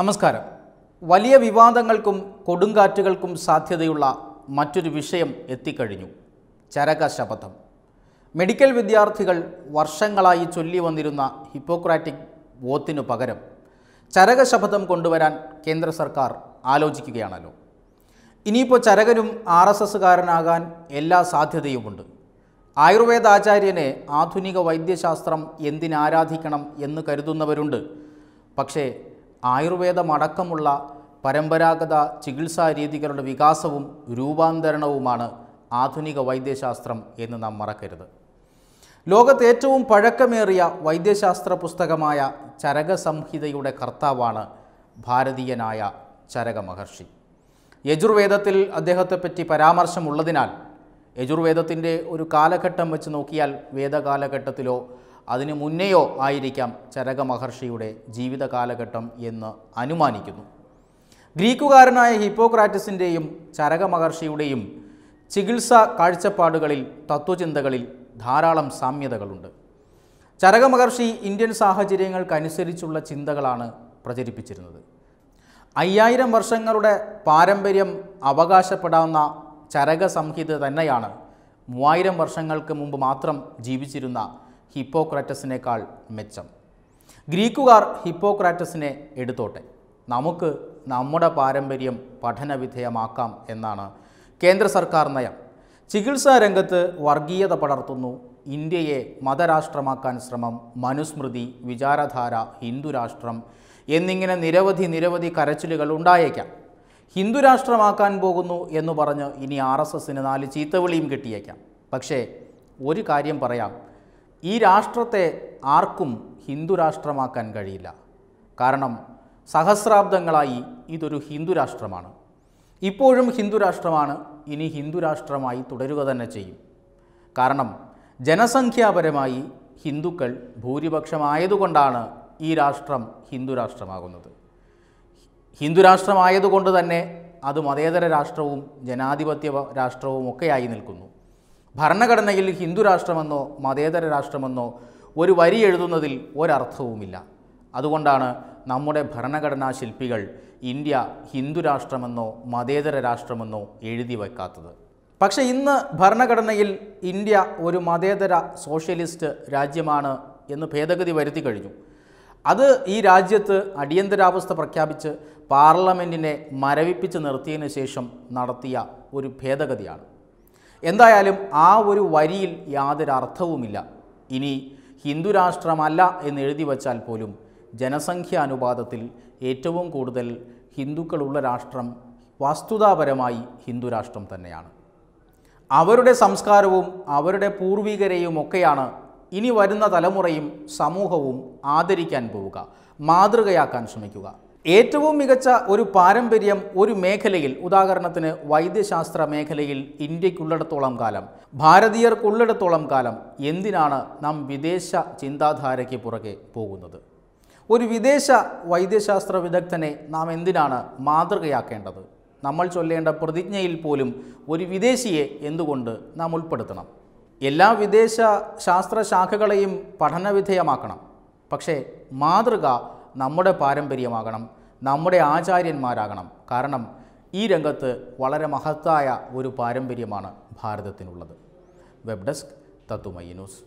നമസ്കാരം വലിയ വിവാദങ്ങൾക്കും കൊടുങ്കാറ്റുകൾക്കും സാധ്യതയുള്ള മറ്റൊരു വിഷയം എത്തിക്കഴിഞ്ഞു ചരക ശപഥം മെഡിക്കൽ വിദ്യാർത്ഥികൾ വർഷങ്ങളായി ചൊല്ലി വന്നിരുന്ന ഹിപ്പോക്രാറ്റിക് വോത്തിനു പകരം ചരക ശപഥം കൊണ്ടുവരാൻ കേന്ദ്ര സർക്കാർ ആലോചിക്കുകയാണല്ലോ ഇനിയിപ്പോൾ ചരകനും ആർ എസ് എസ്സുകാരനാകാൻ എല്ലാ സാധ്യതയുമുണ്ട് ആയുർവേദ ആചാര്യനെ ആധുനിക വൈദ്യശാസ്ത്രം എന്തിനാരാധിക്കണം എന്ന് കരുതുന്നവരുണ്ട് പക്ഷേ ആയുർവേദമടക്കമുള്ള പരമ്പരാഗത ചികിത്സാ രീതികളുടെ വികാസവും രൂപാന്തരണവുമാണ് ആധുനിക വൈദ്യശാസ്ത്രം എന്ന് നാം മറക്കരുത് ലോകത്ത് ഏറ്റവും പഴക്കമേറിയ വൈദ്യശാസ്ത്ര പുസ്തകമായ ചരക സംഹിതയുടെ കർത്താവാണ് ഭാരതീയനായ ചരക മഹർഷി യജുർവേദത്തിൽ അദ്ദേഹത്തെപ്പറ്റി പരാമർശമുള്ളതിനാൽ യജുർവേദത്തിൻ്റെ ഒരു കാലഘട്ടം വെച്ച് നോക്കിയാൽ വേദകാലഘട്ടത്തിലോ അതിനു മുന്നെയോ ആയിരിക്കാം ചരക മഹർഷിയുടെ ജീവിത കാലഘട്ടം എന്ന് അനുമാനിക്കുന്നു ഗ്രീക്കുകാരനായ ഹിപ്പോക്രാറ്റസിൻ്റെയും ചരക മഹർഷിയുടെയും ചികിത്സാ കാഴ്ചപ്പാടുകളിൽ തത്വചിന്തകളിൽ ധാരാളം സാമ്യതകളുണ്ട് ചരക മഹർഷി ഇന്ത്യൻ സാഹചര്യങ്ങൾക്കനുസരിച്ചുള്ള ചിന്തകളാണ് പ്രചരിപ്പിച്ചിരുന്നത് അയ്യായിരം വർഷങ്ങളുടെ പാരമ്പര്യം അവകാശപ്പെടാവുന്ന ചരക സംഹിത തന്നെയാണ് മൂവായിരം വർഷങ്ങൾക്ക് മുമ്പ് മാത്രം ജീവിച്ചിരുന്ന ഹിപ്പോക്രാറ്റസിനേക്കാൾ മെച്ചം ഗ്രീക്കുകാർ ഹിപ്പോക്രാറ്റസിനെ എടുത്തോട്ടെ നമുക്ക് നമ്മുടെ പാരമ്പര്യം പഠനവിധേയമാക്കാം എന്നാണ് കേന്ദ്ര സർക്കാർ നയം ചികിത്സാ രംഗത്ത് വർഗീയത പടർത്തുന്നു ഇന്ത്യയെ മതരാഷ്ട്രമാക്കാൻ ശ്രമം മനുസ്മൃതി വിചാരധാര ഹിന്ദുരാഷ്ട്രം എന്നിങ്ങനെ നിരവധി നിരവധി കരച്ചിലുകൾ ഉണ്ടായേക്കാം ഹിന്ദുരാഷ്ട്രമാക്കാൻ പോകുന്നു എന്ന് പറഞ്ഞ് ഇനി ആർ എസ് എസിന് നാല് ചീത്തവിളിയും കിട്ടിയേക്കാം പക്ഷേ ഒരു കാര്യം പറയാം ഈ രാഷ്ട്രത്തെ ആർക്കും ഹിന്ദു രാഷ്ട്രമാക്കാൻ കഴിയില്ല കാരണം സഹസ്രാബ്ദങ്ങളായി ഇതൊരു ഹിന്ദു രാഷ്ട്രമാണ് ഇപ്പോഴും ഹിന്ദു രാഷ്ട്രമാണ് ഇനി ഹിന്ദു രാഷ്ട്രമായി തുടരുക തന്നെ ചെയ്യും കാരണം ജനസംഖ്യാപരമായി ഹിന്ദുക്കൾ ഭൂരിപക്ഷമായതുകൊണ്ടാണ് ഈ രാഷ്ട്രം ഹിന്ദു രാഷ്ട്രമാകുന്നത് ഹിന്ദു രാഷ്ട്രമായതുകൊണ്ട് തന്നെ അത് മതേതര രാഷ്ട്രവും ജനാധിപത്യ രാഷ്ട്രവും ഒക്കെയായി നിൽക്കുന്നു ഭരണഘടനയിൽ ഹിന്ദു രാഷ്ട്രമെന്നോ മതേതര രാഷ്ട്രമെന്നോ ഒരു വരി എഴുതുന്നതിൽ ഒരർത്ഥവുമില്ല അതുകൊണ്ടാണ് നമ്മുടെ ഭരണഘടനാ ശില്പികൾ ഇന്ത്യ ഹിന്ദു രാഷ്ട്രമെന്നോ മതേതര രാഷ്ട്രമെന്നോ എഴുതി വയ്ക്കാത്തത് പക്ഷേ ഇന്ന് ഭരണഘടനയിൽ ഇന്ത്യ ഒരു മതേതര സോഷ്യലിസ്റ്റ് രാജ്യമാണ് എന്ന് ഭേദഗതി വരുത്തി കഴിഞ്ഞു അത് ഈ രാജ്യത്ത് അടിയന്തരാവസ്ഥ പ്രഖ്യാപിച്ച് പാർലമെൻറ്റിനെ മരവിപ്പിച്ച് നിർത്തിയതിനു ശേഷം നടത്തിയ ഒരു ഭേദഗതിയാണ് എന്തായാലും ആ ഒരു വരിയിൽ യാതൊരു അർത്ഥവുമില്ല ഇനി ഹിന്ദു രാഷ്ട്രമല്ല എന്ന് എഴുതി വച്ചാൽ പോലും ജനസംഖ്യാനുപാതത്തിൽ ഏറ്റവും കൂടുതൽ ഹിന്ദുക്കളുള്ള രാഷ്ട്രം വസ്തുതാപരമായി ഹിന്ദു രാഷ്ട്രം തന്നെയാണ് അവരുടെ സംസ്കാരവും അവരുടെ പൂർവികരെയും ഒക്കെയാണ് ഇനി വരുന്ന തലമുറയും സമൂഹവും ആദരിക്കാൻ പോവുക മാതൃകയാക്കാൻ ശ്രമിക്കുക ഏറ്റവും മികച്ച ഒരു പാരമ്പര്യം ഒരു മേഖലയിൽ ഉദാഹരണത്തിന് വൈദ്യശാസ്ത്ര മേഖലയിൽ ഇന്ത്യക്കുള്ളിടത്തോളം കാലം ഭാരതീയർക്കുള്ളിടത്തോളം കാലം എന്തിനാണ് നാം വിദേശ ചിന്താധാരയ്ക്ക് പുറകെ പോകുന്നത് ഒരു വിദേശ വൈദ്യശാസ്ത്ര വിദഗ്ധനെ നാം എന്തിനാണ് മാതൃകയാക്കേണ്ടത് നമ്മൾ ചൊല്ലേണ്ട പ്രതിജ്ഞയിൽ പോലും ഒരു വിദേശിയെ എന്തുകൊണ്ട് നാം ഉൾപ്പെടുത്തണം എല്ലാ വിദേശ ശാസ്ത്രശാഖകളെയും പഠനവിധേയമാക്കണം പക്ഷേ മാതൃക നമ്മുടെ പാരമ്പര്യമാകണം നമ്മുടെ ആചാര്യന്മാരാകണം കാരണം ഈ രംഗത്ത് വളരെ മഹത്തായ ഒരു പാരമ്പര്യമാണ് ഭാരതത്തിനുള്ളത് വെബ് ഡെസ്ക് തത്തുമയ്യ ന്യൂസ്